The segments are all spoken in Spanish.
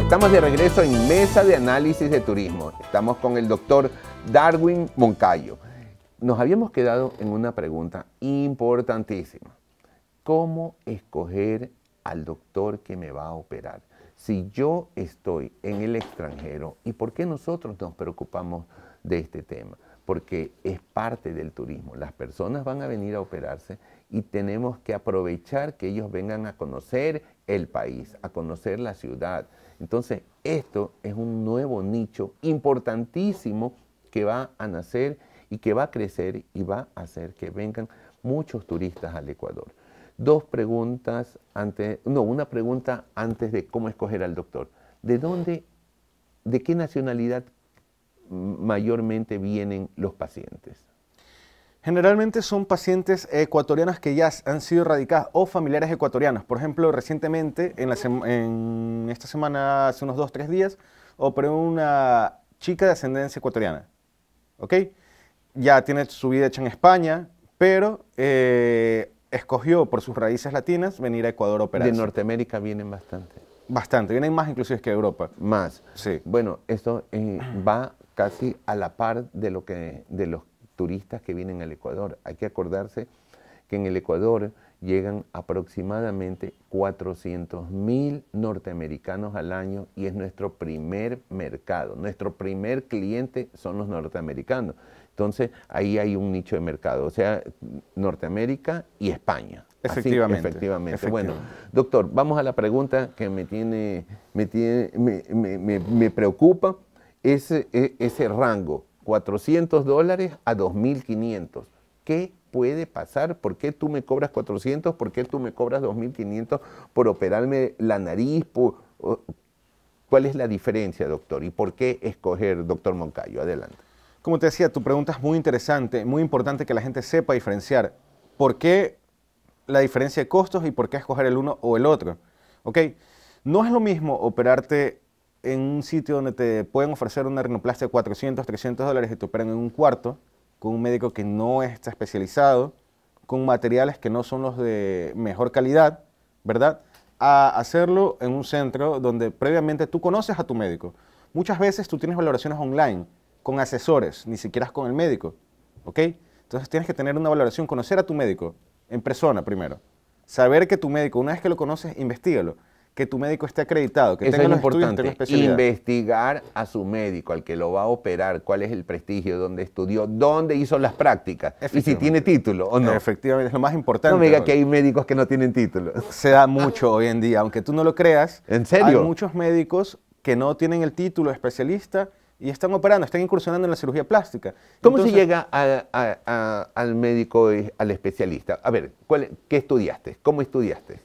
estamos de regreso en Mesa de Análisis de Turismo. Estamos con el doctor Darwin Moncayo. Nos habíamos quedado en una pregunta importantísima. ¿Cómo escoger al doctor que me va a operar? Si yo estoy en el extranjero, ¿y por qué nosotros nos preocupamos de este tema? Porque es parte del turismo. Las personas van a venir a operarse y tenemos que aprovechar que ellos vengan a conocer el país, a conocer la ciudad. Entonces, esto es un nuevo nicho importantísimo que va a nacer y que va a crecer y va a hacer que vengan muchos turistas al Ecuador. Dos preguntas antes, no, una pregunta antes de cómo escoger al doctor. ¿De dónde, de qué nacionalidad mayormente vienen los pacientes? Generalmente son pacientes ecuatorianas que ya han sido radicadas o familiares ecuatorianas Por ejemplo, recientemente, en, en esta semana, hace unos 2 tres días, operó una chica de ascendencia ecuatoriana. ¿Ok? Ya tiene su vida hecha en España, pero eh, escogió por sus raíces latinas venir a Ecuador a operar. De Norteamérica vienen bastante. Bastante, vienen más inclusive que de Europa. Más. Sí. Bueno, esto eh, va casi a la par de lo que de los turistas que vienen al Ecuador. Hay que acordarse que en el Ecuador llegan aproximadamente 400 mil norteamericanos al año y es nuestro primer mercado. Nuestro primer cliente son los norteamericanos. Entonces ahí hay un nicho de mercado, o sea, Norteamérica y España. Efectivamente. Bueno, doctor, vamos a la pregunta que me tiene, me, tiene, me, preocupa, ese e, rango 400 dólares a 2.500. ¿Qué puede pasar? ¿Por qué tú me cobras 400? ¿Por qué tú me cobras 2.500 por operarme la nariz? ¿Cuál es la diferencia, doctor? ¿Y por qué escoger, doctor Moncayo? Adelante. Como te decía, tu pregunta es muy interesante, muy importante que la gente sepa diferenciar. ¿Por qué la diferencia de costos y por qué escoger el uno o el otro? ¿Ok? No es lo mismo operarte en un sitio donde te pueden ofrecer una rinoplastia de 400, 300 dólares y te operan en un cuarto con un médico que no está especializado, con materiales que no son los de mejor calidad, ¿verdad? A hacerlo en un centro donde previamente tú conoces a tu médico. Muchas veces tú tienes valoraciones online con asesores, ni siquiera con el médico, ¿ok? Entonces tienes que tener una valoración, conocer a tu médico en persona primero. Saber que tu médico, una vez que lo conoces, investigalo que tu médico esté acreditado, que Eso tenga es los importante. investigar a su médico, al que lo va a operar, cuál es el prestigio, dónde estudió, dónde hizo las prácticas y si tiene título o no. Efectivamente, es lo más importante. No me diga que hay médicos que no tienen título. Se da mucho hoy en día, aunque tú no lo creas. ¿En serio? Hay muchos médicos que no tienen el título de especialista y están operando, están incursionando en la cirugía plástica. ¿Cómo se llega al médico, eh, al especialista? A ver, ¿qué estudiaste? ¿Cómo estudiaste?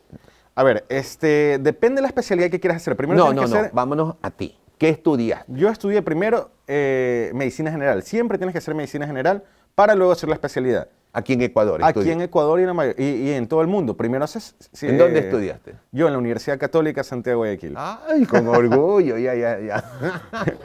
A ver, este, depende de la especialidad que quieras hacer. Primero no, no, no, vámonos a ti. ¿Qué estudiaste? Yo estudié primero eh, medicina general. Siempre tienes que hacer medicina general para luego hacer la especialidad. Aquí en Ecuador. Aquí en Ecuador y en, en, todo el mundo. Primero haces. ¿En dónde eh, estudiaste? Yo en la Universidad Católica Santiago de Aquila. Ay, con orgullo, ya, ya, ya.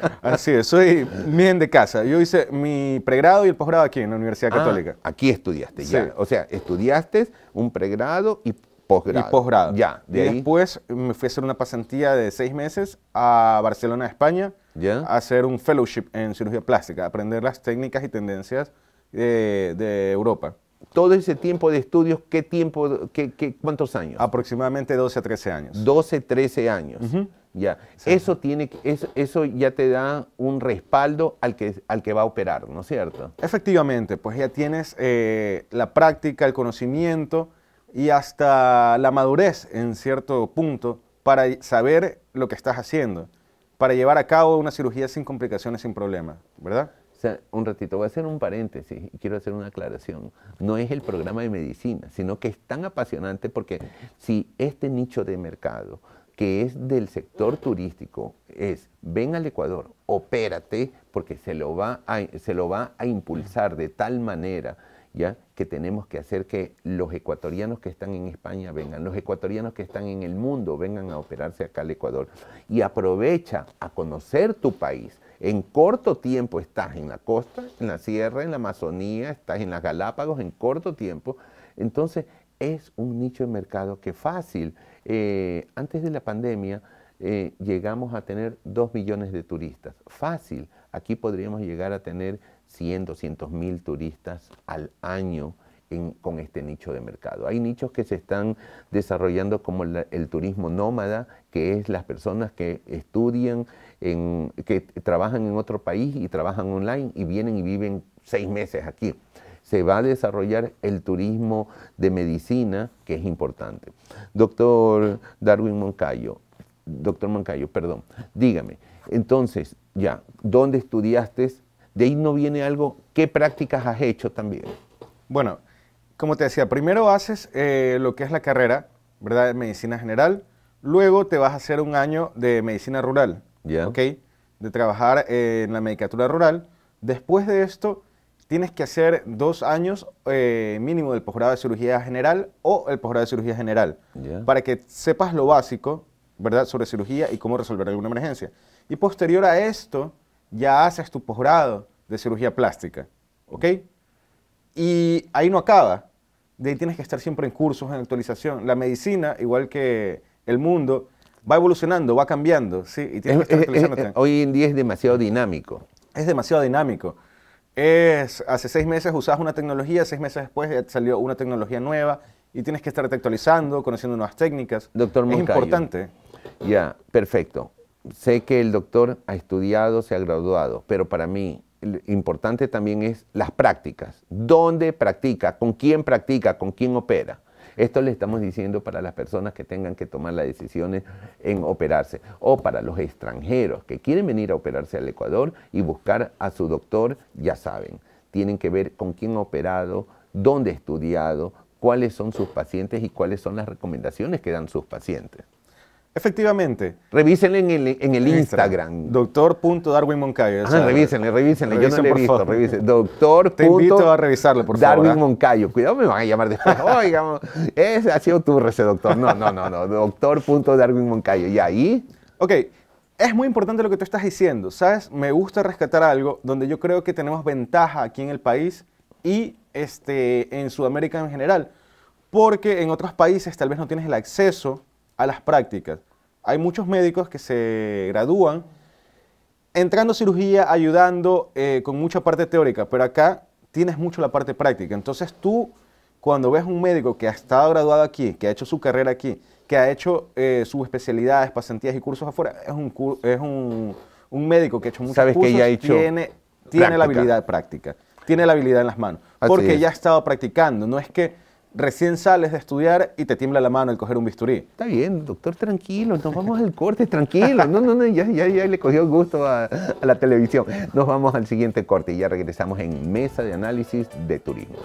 Así es, soy bien de casa. Yo hice mi pregrado y el posgrado aquí en la Universidad ah, Católica. aquí estudiaste, ya. O sea, estudiaste un pregrado y posgrado. Y posgrado. Ya, y después me fui a hacer una pasantía de seis meses a Barcelona, España, ¿Ya? a hacer un fellowship en cirugía plástica, aprender las técnicas y tendencias de, Europa. Todo ese tiempo de estudios, ¿qué tiempo, qué, qué, cuántos años? Aproximadamente 12 a 13 años. 12, 13 años. Ya. Eso tiene eso, eso ya te da un respaldo al que, al que va a operar, ¿no es cierto? Efectivamente, pues ya tienes eh, la práctica, el conocimiento y hasta la madurez en cierto punto para saber lo que estás haciendo, para llevar a cabo una cirugía sin complicaciones, sin problemas, ¿verdad? O sea, un ratito, voy a hacer un paréntesis y quiero hacer una aclaración. No es el programa de medicina, sino que es tan apasionante porque si este nicho de mercado, que es del sector turístico, es ven al Ecuador, opérate, porque se lo va a, se lo va a impulsar de tal manera que tenemos que hacer que los ecuatorianos que están en España vengan, los ecuatorianos que están en el mundo vengan a operarse acá al Ecuador. Y aprovecha a conocer tu país. En corto tiempo estás en la costa, en la sierra, en la Amazonía, estás en las Galápagos, en corto tiempo. Entonces es un nicho de mercado que fácil. Eh, antes de la pandemia eh, llegamos a tener 2 millones de turistas. Fácil. Aquí podríamos llegar a tener 100, 200 mil turistas al año con este nicho de mercado. Hay nichos que se están desarrollando como el turismo nómada, que es las personas que estudian, que trabajan en otro país y trabajan online y vienen y viven seis meses aquí. Se va a desarrollar el turismo de medicina, que es importante. Doctor Darwin Moncayo, doctor Moncayo, perdón, dígame, entonces, ya, ¿dónde estudiaste? de ahí no viene algo, ¿qué prácticas has hecho también? Bueno, como te decía, primero haces eh, lo que es la carrera, ¿verdad? De medicina general, luego te vas a hacer un año de medicina rural, ¿ok? De trabajar eh, en la medicatura rural. Después de esto, tienes que hacer dos años eh, mínimo del posgrado de cirugía general o el posgrado de cirugía general, para que sepas lo básico, ¿verdad? Sobre cirugía y cómo resolver alguna emergencia. Y posterior a esto, ya haces tu posgrado de cirugía plástica, ¿ok? Y ahí no acaba. De ahí tienes que estar siempre en cursos, en actualización. La medicina, igual que el mundo, va evolucionando, va cambiando, ¿sí? Eh, hoy en día es demasiado dinámico. Es demasiado dinámico. Es, hace seis meses usabas una tecnología, seis meses después salió una tecnología nueva y tienes que estar actualizando, conociendo nuevas técnicas. Doctor Moncayo. Es importante. Ya, perfecto sé que el doctor ha estudiado, se ha graduado, pero para mí lo importante también es las prácticas. ¿Dónde practica? ¿Con quién practica? ¿Con quién opera? Esto le estamos diciendo para las personas que tengan que tomar las decisiones en operarse o para los extranjeros que quieren venir a operarse al Ecuador y buscar a su doctor, ya saben, tienen que ver con quién ha operado, dónde ha estudiado, cuáles son sus pacientes y cuáles son las recomendaciones que dan sus pacientes. Efectivamente. Revísenle en el, en el Instagram. Doctor. Darwin Moncayo. Ah, revísenle, revísenle. Yo no le he visto. Revisen. Doctor. Te invito a Darwin ¿ah? Moncayo. Cuidado, me van a llamar después. Oiga, ha sido tu ese doctor. No, no, no, no. Darwin Moncayo. Y ahí. Ok. Es muy importante lo que tú estás diciendo. ¿Sabes? Me gusta rescatar algo donde yo creo que tenemos ventaja aquí en el país y este, en Sudamérica en general. Porque en otros países tal vez no tienes el acceso a las prácticas. Hay muchos médicos que se gradúan entrando a cirugía, ayudando eh, con mucha parte teórica, pero acá tienes mucho la parte práctica. Entonces tú, cuando ves un médico que ha estado graduado aquí, que ha hecho su carrera aquí, que ha hecho eh, sus especialidades, pasantías y cursos afuera, es un, es un, médico que ha hecho muchos ¿Sabes que ya ha hecho tiene, tiene la habilidad práctica, tiene la habilidad en las manos, porque ya ha estado practicando, no es que recién sales de estudiar y te tiembla la mano al coger un bisturí. Está bien, doctor, tranquilo, nos vamos al corte, tranquilo. No, no, no, ya, ya, ya le cogió gusto a la televisión. Nos vamos al siguiente corte y ya regresamos en Mesa de Análisis de Turismo.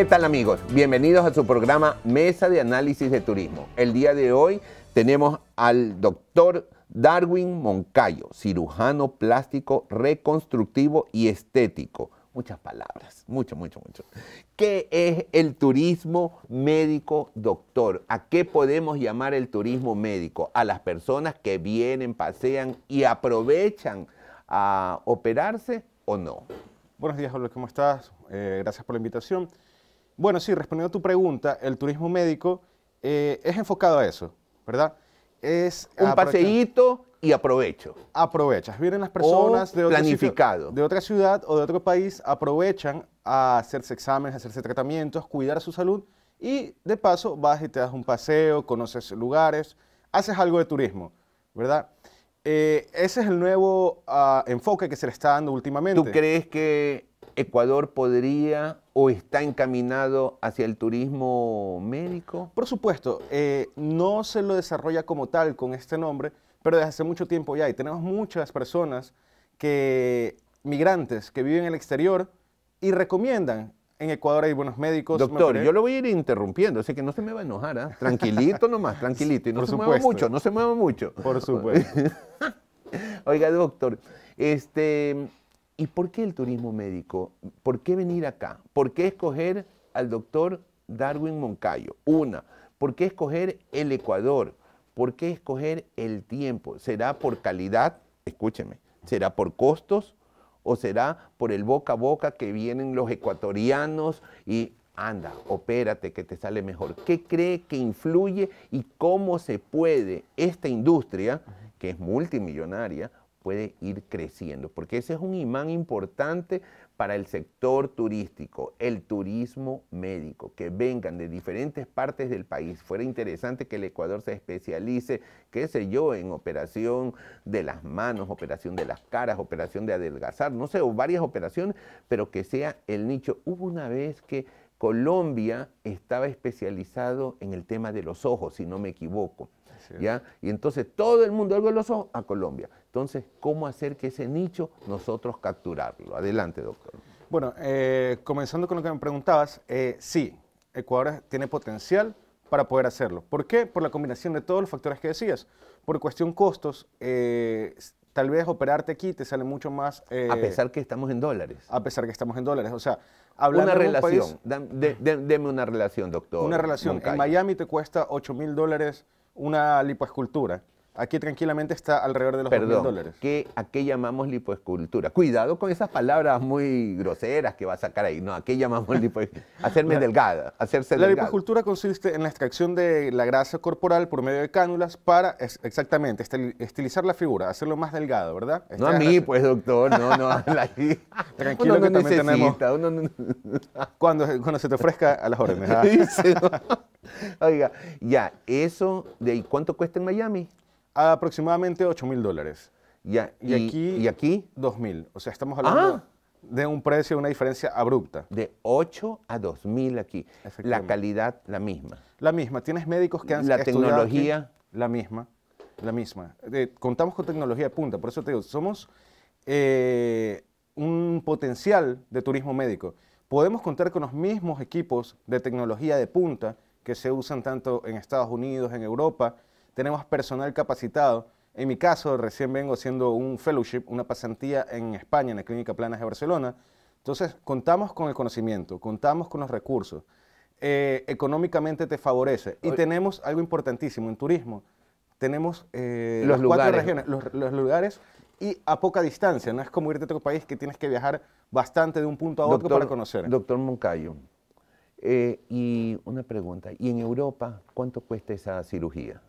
¿Qué tal amigos? Bienvenidos a su programa Mesa de Análisis de Turismo. El día de hoy tenemos al doctor Darwin Moncayo, cirujano plástico reconstructivo y estético. Muchas palabras, mucho, mucho, mucho. ¿Qué es el turismo médico, doctor? ¿A qué podemos llamar el turismo médico? A las personas que vienen, pasean y aprovechan a operarse o no. Buenos días, Pablo, ¿cómo estás? Eh, gracias por la invitación. Bueno, sí, respondiendo a tu pregunta, el turismo médico eh, es enfocado a eso, ¿verdad? Es un paseíto y aprovecho. Aprovechas. Vienen las personas de, Otra, de otra ciudad o de otro país, aprovechan a hacerse exámenes, hacerse tratamientos, cuidar su salud y de paso vas y te das un paseo, conoces lugares, haces algo de turismo, ¿verdad? Eh, ese es el nuevo ah, enfoque que se le está dando últimamente. ¿Tú crees que Ecuador podría o está encaminado hacia el turismo médico? Por supuesto, eh, no se lo desarrolla como tal con este nombre, pero desde hace mucho tiempo ya y tenemos muchas personas que migrantes que viven en el exterior y recomiendan en Ecuador hay buenos médicos. Doctor, yo lo voy a ir interrumpiendo, así que no se me va a enojar, ¿ah? tranquilito nomás, tranquilito. Y no se mueva mucho, no se mueva mucho. Por supuesto. Oiga, doctor, este, ¿Y por qué el turismo médico? ¿Por qué venir acá? ¿Por qué escoger al doctor Darwin Moncayo? Una. ¿Por qué escoger el Ecuador? ¿Por qué escoger el tiempo? ¿Será por calidad? Escúcheme. ¿Será por costos? ¿O será por el boca a boca que vienen los ecuatorianos y anda, opérate que te sale mejor? ¿Qué cree que influye y cómo se puede esta industria, que es multimillonaria, puede ir creciendo, porque ese es un imán importante para el sector turístico, el turismo médico, que vengan de diferentes partes del país. Fuera interesante que el Ecuador se especialice, qué sé yo, en operación de las manos, operación de las caras, operación de adelgazar, no sé, varias operaciones, pero que sea el nicho. Hubo una vez que Colombia estaba especializado en el tema de los ojos, si no me equivoco y entonces todo el mundo los a Colombia. Entonces, ¿cómo hacer que ese nicho nosotros capturarlo? Adelante, doctor. Bueno, eh, comenzando con lo que me preguntabas, eh, sí, Ecuador tiene potencial para poder hacerlo. ¿Por qué? Por la combinación de todos los factores que decías. Por cuestión costos, eh, tal vez operarte aquí te sale mucho más... a pesar que estamos en dólares. A pesar que estamos en dólares. O sea, hablando una relación, de deme una relación, doctor. Una relación. En Miami te cuesta 8 mil dólares una lipoescultura Aquí tranquilamente está alrededor de los Perdón, 2.000 dólares. ¿A qué llamamos lipoescultura? Cuidado con esas palabras muy groseras que va a sacar ahí. No, ¿a qué llamamos lipoescultura? Hacerme delgada, hacerse La lipoescultura consiste en la extracción de la grasa corporal por medio de cánulas para, exactamente, estilizar la figura, hacerlo más delgado, ¿verdad? no este, a mí, pues, doctor, no, no. Tranquilo no que también tenemos... no, cuando, cuando se te ofrezca a las órdenes. ¿ah? Oiga, ya, eso, ¿de ahí cuánto cuesta en Miami? aproximadamente 8 mil dólares. Y, aquí, ¿Y 2 mil. O sea, estamos hablando ah. de un precio, una diferencia abrupta. De 8 a 2 mil aquí. La calidad, la misma. La misma. Tienes médicos que han La tecnología. la misma. La misma. Eh, contamos con tecnología de punta. Por eso te digo, somos eh, un potencial de turismo médico. Podemos contar con los mismos equipos de tecnología de punta que se usan tanto en Estados Unidos, en Europa, tenemos personal capacitado. En mi caso, recién vengo haciendo un fellowship, una pasantía en España, en la Clínica Planas de Barcelona. Entonces, contamos con el conocimiento, contamos con los recursos. Eh, económicamente te favorece. Y tenemos algo importantísimo en turismo. Tenemos eh, los lugares. cuatro regiones, los, lugares y a poca distancia. No es como irte a otro país que tienes que viajar bastante de un punto a otro para conocer. Doctor Moncayo, eh, y una pregunta. ¿Y en Europa cuánto cuesta esa cirugía?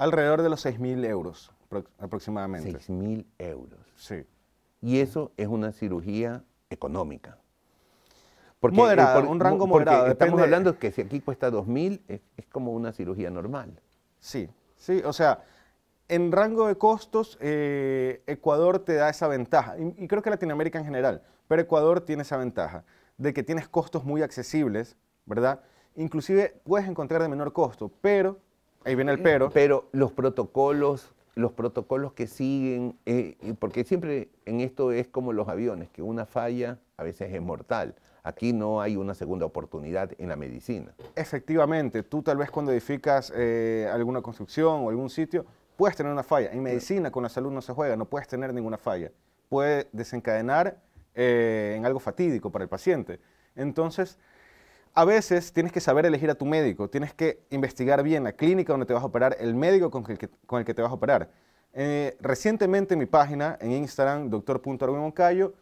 Alrededor de los 6.000 euros aproximadamente. 6.000 euros. Sí. Y eso es una cirugía económica. Porque, eh, un rango moderado. Porque estamos hablando que si aquí cuesta 2.000, es, es como una cirugía normal. Sí, sí, o sea, en rango de costos, eh, Ecuador te da esa ventaja, y, y, creo que Latinoamérica en general, pero Ecuador tiene esa ventaja, de que tienes costos muy accesibles, ¿verdad? Inclusive puedes encontrar de menor costo, pero Ahí viene el eh, pero. Pero los protocolos, los protocolos que siguen, eh, porque siempre en esto es como los aviones, que una falla a veces es mortal. Aquí no hay una segunda oportunidad en la medicina. Efectivamente, tú tal vez cuando edificas eh, alguna construcción o algún sitio, puedes tener una falla. En medicina con la salud no se juega, no puedes tener ninguna falla. Puede desencadenar en algo fatídico para el paciente. Entonces, a veces tienes que saber elegir a tu médico, tienes que investigar bien la clínica donde te vas a operar, el médico con el que, con el que te vas a operar. Eh, recientemente en mi página, en Instagram, doctor.darwinmoncayo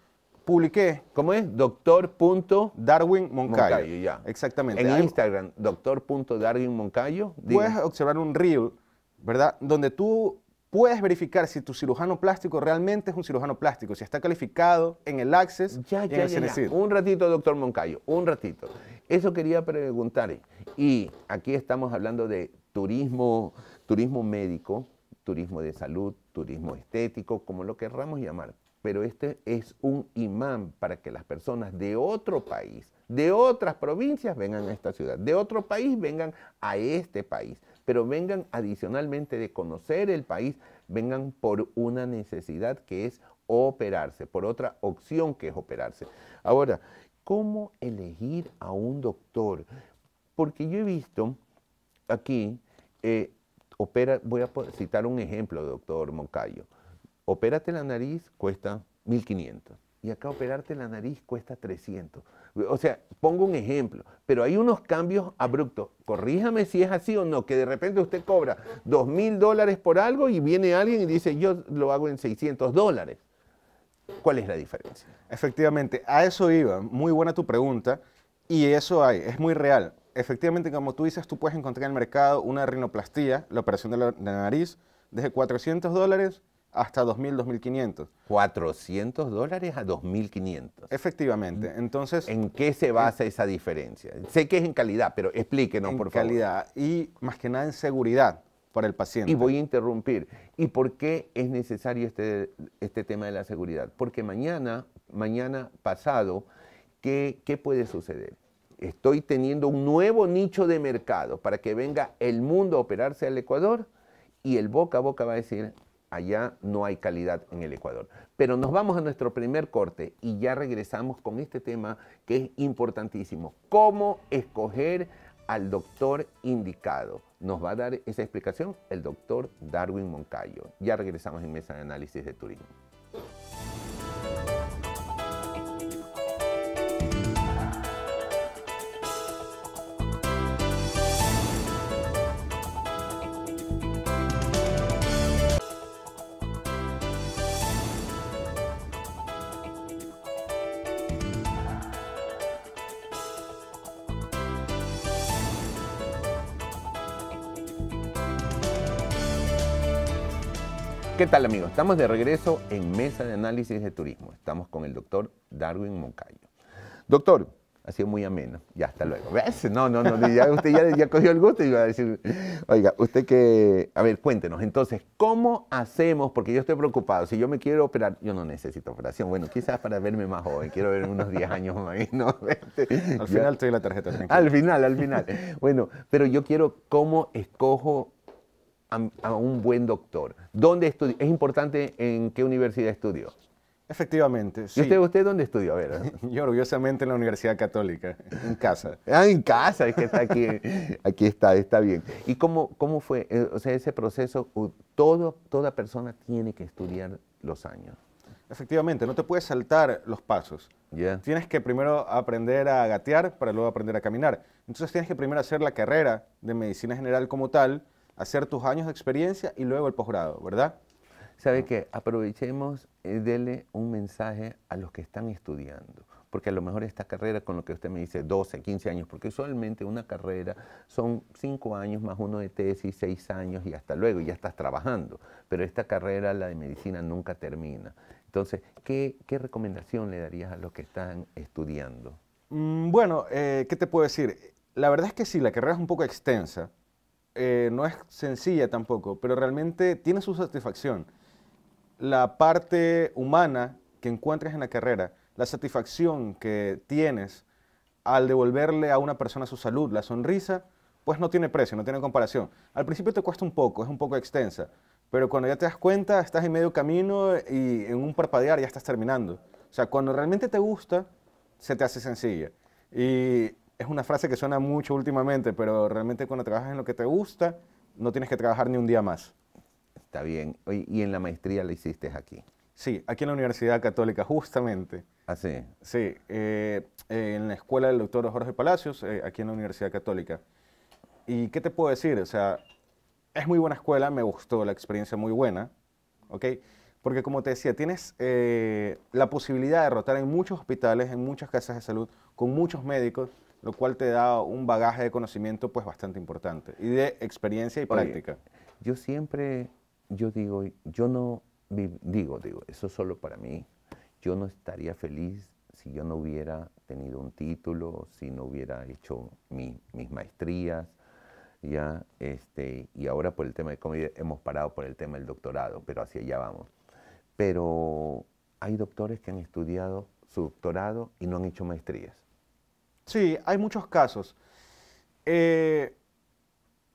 publiqué. ¿Cómo es? Doctor. Moncayo. ya. Exactamente. En Instagram, doctor.darwinmoncayo Puedes observar un reel, ¿verdad? Donde tú puedes verificar si tu cirujano plástico realmente es un cirujano plástico, si está calificado en el Access ya, ya, ya, Un ratito, doctor Moncayo, un ratito. Eso quería preguntar. Y aquí estamos hablando de turismo, turismo médico, turismo de salud, turismo estético, como lo querramos llamar. Pero este es un imán para que las personas de otro país, de otras provincias vengan a esta ciudad, de otro país vengan a este país, pero vengan adicionalmente de conocer el país, vengan por una necesidad que es operarse, por otra opción que es operarse. Ahora, cómo elegir a un doctor. Porque yo he visto aquí, eh, opera, voy a citar un ejemplo, doctor Moncayo. Opérate la nariz cuesta 1.500 y acá operarte la nariz cuesta 300. O sea, pongo un ejemplo, pero hay unos cambios abruptos. Corríjame si es así o no, que de repente usted cobra 2.000 dólares por algo y viene alguien y dice, yo lo hago en 600 dólares. ¿Cuál es la diferencia? Efectivamente, a eso iba. Muy buena tu pregunta. Y eso hay, es muy real. Efectivamente, como tú dices, tú puedes encontrar en el mercado una rinoplastía, la operación de la, nariz, desde 400 dólares hasta 2.000, 2.500. 400 dólares a 2.500. Efectivamente. Entonces... ¿En qué se basa esa diferencia? Sé que es en calidad, pero explíquenos, por favor. En calidad y más que nada en seguridad el paciente. Y voy a interrumpir. ¿Y por qué es necesario este, este tema de la seguridad? Porque mañana, mañana pasado, ¿qué, ¿qué puede suceder? Estoy teniendo un nuevo nicho de mercado para que venga el mundo a operarse al Ecuador y el boca a boca va a decir, allá no hay calidad en el Ecuador. Pero nos vamos a nuestro primer corte y ya regresamos con este tema que es importantísimo. ¿Cómo escoger al doctor indicado? Nos va a dar esa explicación el doctor Darwin Moncayo. Ya regresamos en Mesa de Análisis de Turismo. ¿Qué tal amigos? Estamos de regreso en Mesa de Análisis de Turismo. Estamos con el doctor Darwin Moncayo. Doctor, ha sido muy ameno. Ya, hasta luego. ¿Ves? No, no, no. usted ya, cogió el gusto y iba a decir, oiga, usted que... A ver, cuéntenos. Entonces, ¿cómo hacemos? Porque yo estoy preocupado. Si yo me quiero operar, yo no necesito operación. Bueno, quizás para verme más joven. Quiero ver unos 10 años más. Este, al final soy la tarjeta. Al final, al final. Bueno, pero yo quiero cómo escojo a, un buen doctor? ¿Dónde estudió? Es importante en qué universidad estudió. Efectivamente, sí. ¿Y usted, usted dónde estudió? A ver. Yo orgullosamente en la Universidad Católica, en casa. Ah, en casa, es que está aquí, aquí está, está bien. ¿Y cómo, fue? Eh, o sea, ese proceso, todo, toda persona tiene que estudiar los años. Efectivamente, no te puedes saltar los pasos. Tienes que primero aprender a gatear para luego aprender a caminar. Entonces tienes que primero hacer la carrera de medicina general como tal, hacer tus años de experiencia y luego el posgrado, ¿verdad? ¿Sabe ah. qué? Aprovechemos, y eh, dele un mensaje a los que están estudiando, porque a lo mejor esta carrera, con lo que usted me dice, 12, 15 años, porque usualmente una carrera son 5 años más uno de tesis, 6 años y hasta luego, ya estás trabajando, pero esta carrera, la de medicina, nunca termina. Entonces, ¿qué, recomendación le darías a los que están estudiando? Mm, bueno, eh, ¿qué te puedo decir? La verdad es que sí, la carrera es un poco extensa, eh, no es sencilla tampoco, pero realmente tiene su satisfacción. La parte humana que encuentras en la carrera, la satisfacción que tienes al devolverle a una persona su salud, la sonrisa, pues no tiene precio, no tiene comparación. Al principio te cuesta un poco, es un poco extensa, pero cuando ya te das cuenta, estás en medio camino y en un parpadear ya estás terminando. O sea, cuando realmente te gusta, se te hace sencilla. Y es una frase que suena mucho últimamente, pero realmente cuando trabajas en lo que te gusta, no tienes que trabajar ni un día más. Está bien. ¿Y en la maestría la hiciste aquí? Sí, aquí en la Universidad Católica, justamente. Ah, sí. Sí, eh, eh, en la escuela del doctor Jorge Palacios, eh, aquí en la Universidad Católica. ¿Y qué te puedo decir? O sea, es muy buena escuela, me gustó la experiencia, muy buena, ¿ok? Porque como te decía, tienes la posibilidad de rotar en muchos hospitales, en muchas casas de salud, con muchos médicos, lo cual te da un bagaje de conocimiento pues bastante importante y de experiencia y práctica. Yo siempre, yo digo, yo no, digo, digo, eso solo para mí, yo no estaría feliz si yo no hubiera tenido un título, si no hubiera hecho mis maestrías, ya, este, y ahora por el tema de hemos parado por el tema del doctorado, pero hacia allá vamos. Pero hay doctores que han estudiado su doctorado y no han hecho maestrías. Sí, hay muchos casos. Eh,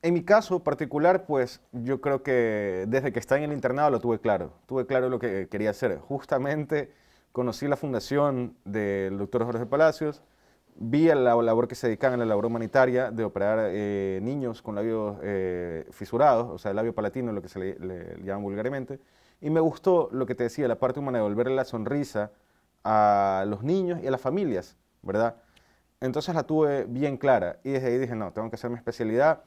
en mi caso particular, pues yo creo que desde que estaba en el internado lo tuve claro. Tuve claro lo que quería hacer. Justamente conocí la fundación del doctor Jorge Palacios, vi la labor que se dedicaban a la labor humanitaria de operar eh, niños con labios eh, fisurados, o sea, el labio palatino, lo que se le, le llaman vulgarmente, y me gustó lo que te decía, la parte humana de volverle la sonrisa a los niños y a las familias, ¿verdad? Entonces la tuve bien clara y desde ahí dije, no, tengo que hacer mi especialidad.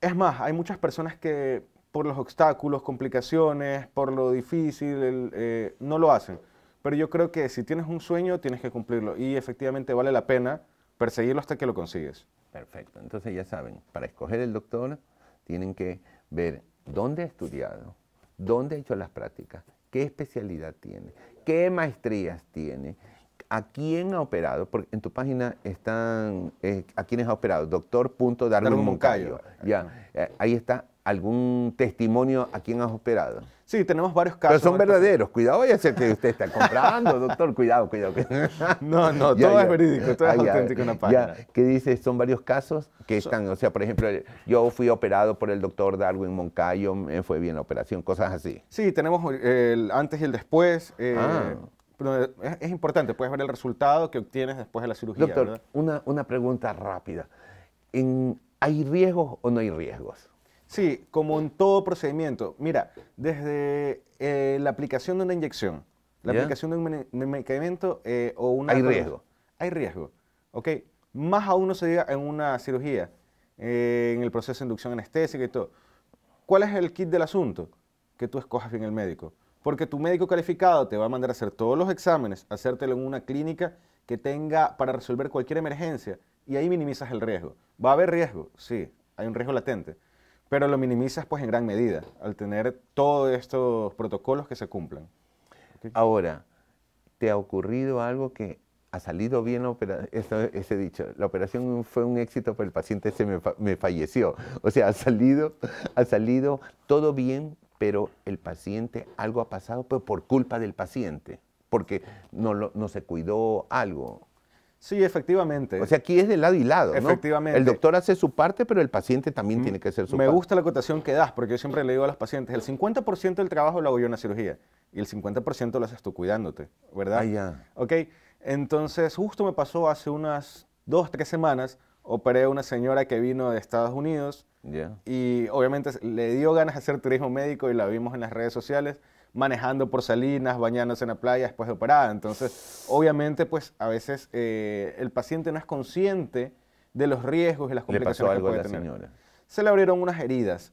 Es más, hay muchas personas que por los obstáculos, complicaciones, por lo difícil, eh, no lo hacen. Pero yo creo que si tienes un sueño, tienes que cumplirlo y efectivamente vale la pena perseguirlo hasta que lo consigues. Perfecto, entonces ya saben, para escoger el doctor tienen que ver dónde ha estudiado, dónde ha hecho las prácticas, qué especialidad tiene, qué maestrías tiene, a quién ha operado, porque en tu página están eh, a quiénes ha operado, Darwin Moncayo. Ya, eh, ahí está algún testimonio a quién has operado. Sí, tenemos varios casos. Pero son verdaderos, cuidado, ya a que usted está comprando, doctor, cuidado, cuidado. No, no, todo es verídico, todo es ah, auténtico en la página. ¿Qué dice? Son varios casos que están, o sea, por ejemplo, yo fui operado por el doctor Darwin Moncayo, me fue bien la operación, cosas así. Sí, tenemos el antes y el después. Eh, ah. Eh, es, importante, puedes ver el resultado que obtienes después de la cirugía. Doctor, Una, pregunta rápida. ¿Hay riesgos o no hay riesgos? Sí, como en todo procedimiento. Mira, desde eh, la aplicación de una inyección, la aplicación de un, medicamento eh, o una... Hay riesgo. Hay riesgo, ¿ok? Más aún uno se diga en una cirugía, en el proceso de inducción anestésica y todo. ¿Cuál es el kit del asunto? Que tú escojas bien el médico porque tu médico calificado te va a mandar a hacer todos los exámenes, hacértelo en una clínica que tenga para resolver cualquier emergencia y ahí minimizas el riesgo. ¿Va a haber riesgo? Sí, hay un riesgo latente, pero lo minimizas pues en gran medida al tener todos estos protocolos que se cumplan. Ahora, ¿te ha ocurrido algo que ha salido bien la operación, ese dicho, la operación fue un éxito, pero el paciente se me, me, falleció. O sea, ha salido, ha salido todo bien, pero el paciente, algo ha pasado, pero por culpa del paciente, porque no, no se cuidó algo. Sí, efectivamente. O sea, aquí es de lado y lado. Efectivamente. El doctor hace su parte, pero el paciente también mm, tiene que hacer su Me parte. Me gusta la acotación que das, porque yo siempre le digo a los pacientes, el 50% del trabajo lo hago yo en la cirugía y el 50% lo haces tú cuidándote, ¿verdad? Ah, ya. Ok, entonces justo me pasó hace unas dos, tres semanas, operé a una señora que vino de Estados Unidos, y obviamente le dio ganas de hacer turismo médico y la vimos en las redes sociales manejando por salinas, bañándose en la playa después de operada. Entonces, obviamente, pues a veces eh, el paciente no es consciente de los riesgos y las complicaciones a la Se le abrieron unas heridas.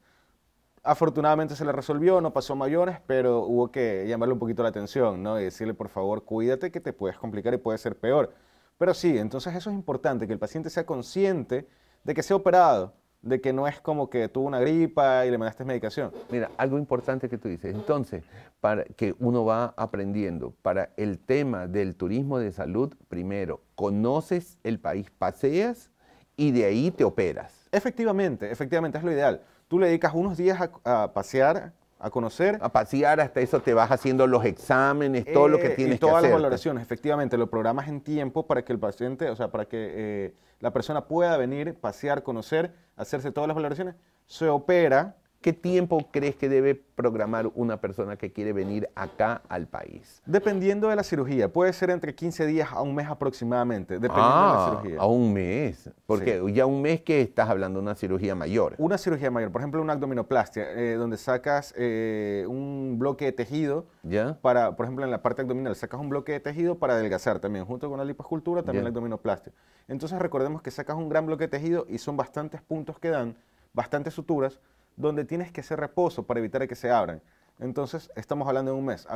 Afortunadamente se le resolvió, no pasó mayores, pero hubo que llamarle un poquito la atención, ¿no? Y decirle, por favor, cuídate que te puedes complicar y puede ser peor. Pero sí, entonces eso es importante, que el paciente sea consciente de que se ha operado, de que no es como que tuvo una gripa y le mandaste medicación. Mira, algo importante que tú dices. Entonces, para que uno va aprendiendo, para el tema del turismo de salud, primero, conoces el país, paseas y de ahí te operas. Efectivamente, efectivamente, es lo ideal. Tú le dedicas unos días a, a pasear, a conocer. A pasear, hasta eso te vas haciendo los exámenes, todo lo que eh, tienes todas las valoraciones, efectivamente, lo programas en tiempo para que el paciente, o sea, para que eh, la persona pueda venir, pasear, conocer, hacerse todas las valoraciones. Se opera, ¿Qué tiempo crees que debe programar una persona que quiere venir acá al país? Dependiendo de la cirugía, puede ser entre 15 días a un mes aproximadamente, dependiendo ah, de la ah, cirugía. A un mes, porque ya un mes que estás hablando de una cirugía mayor. Una cirugía mayor, por ejemplo, una abdominoplastia, eh, donde sacas eh, un bloque de tejido, ¿Ya? para, por ejemplo, en la parte abdominal, sacas un bloque de tejido para adelgazar también, junto con la liposcultura, también la abdominoplastia. Entonces recordemos que sacas un gran bloque de tejido y son bastantes puntos que dan, bastantes suturas donde tienes que hacer reposo para evitar que se abran. Entonces, estamos hablando de un mes.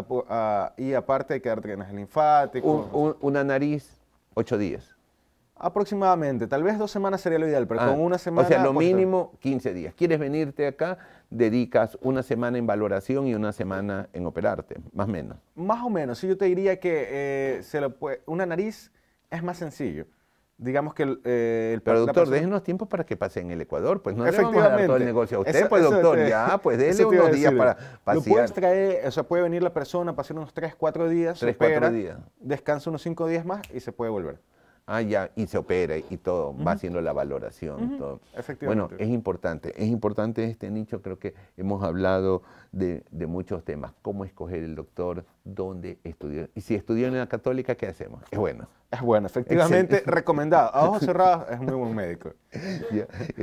y aparte de quedarte el linfático. una nariz, ocho días. Aproximadamente, tal vez dos semanas sería lo ideal, pero con ah, una semana. O sea, lo mínimo quince días. ¿Quieres venirte acá? Dedicas una semana en valoración y una semana en operarte, más o menos. Más o menos, sí, yo te diría que eh, una nariz es más sencillo digamos que el, eh, el Pero doctor, déjenos tiempo para que pase en el Ecuador, pues no le vamos a dar todo el negocio a usted, pues doctor, ya, pues déle unos días para pasear. Lo traer, o sea, puede venir la persona, pasar unos 3, 4 días, 3, 4 días. descansa unos 5 días más y se puede volver. Ah, ya, y se opera y todo, va haciendo la valoración. todo. Efectivamente. Bueno, es importante, es importante este nicho, creo que hemos hablado de, muchos temas. Cómo escoger el doctor, dónde estudió Y si estudió en la católica, ¿qué hacemos? Es bueno. Es bueno, efectivamente, recomendado. A ojos cerrados es muy buen médico.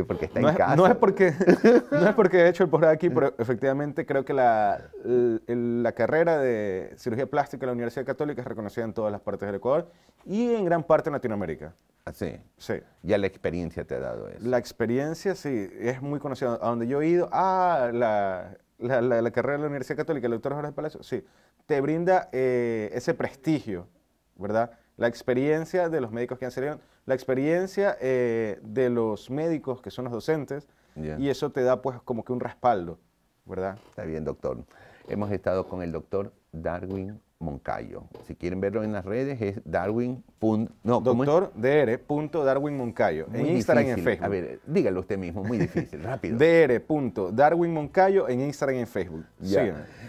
porque está no en es, casa. No es porque, no es porque he hecho el por aquí, pero efectivamente creo que la, la carrera de cirugía plástica en la Universidad Católica es reconocida en todas las partes del Ecuador y en gran parte en Latinoamérica. Ah, sí. Sí. Ya la experiencia te ha dado eso. La experiencia, sí, es muy conocida. A donde yo he ido, ah, la, la, carrera de la Universidad Católica, el doctor Jorge Palacio, sí, te brinda eh, ese prestigio, ¿verdad? La experiencia de los médicos que han salido, la experiencia eh, de los médicos que son los docentes, y eso te da pues como que un respaldo, ¿verdad? Está bien, doctor. Hemos estado con el doctor Darwin Moncayo. Si quieren verlo en las redes, es Darwin. no, Doctor DR. Darwin Moncayo. en Instagram y en Facebook. A ver, dígalo usted mismo, muy difícil, rápido. DR. Darwin Moncayo en Instagram y en Facebook.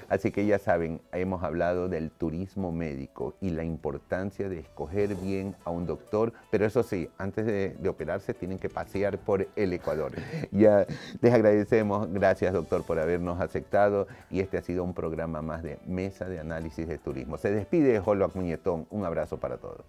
Así que ya saben, hemos hablado del turismo médico y la importancia de escoger bien a un doctor, pero eso sí, antes de operarse tienen que pasear por el Ecuador. ya les agradecemos, gracias doctor por habernos aceptado y este ha sido un programa más de Mesa de Análisis de Turismo se despide Jolo Muñetón. Un abrazo para todos.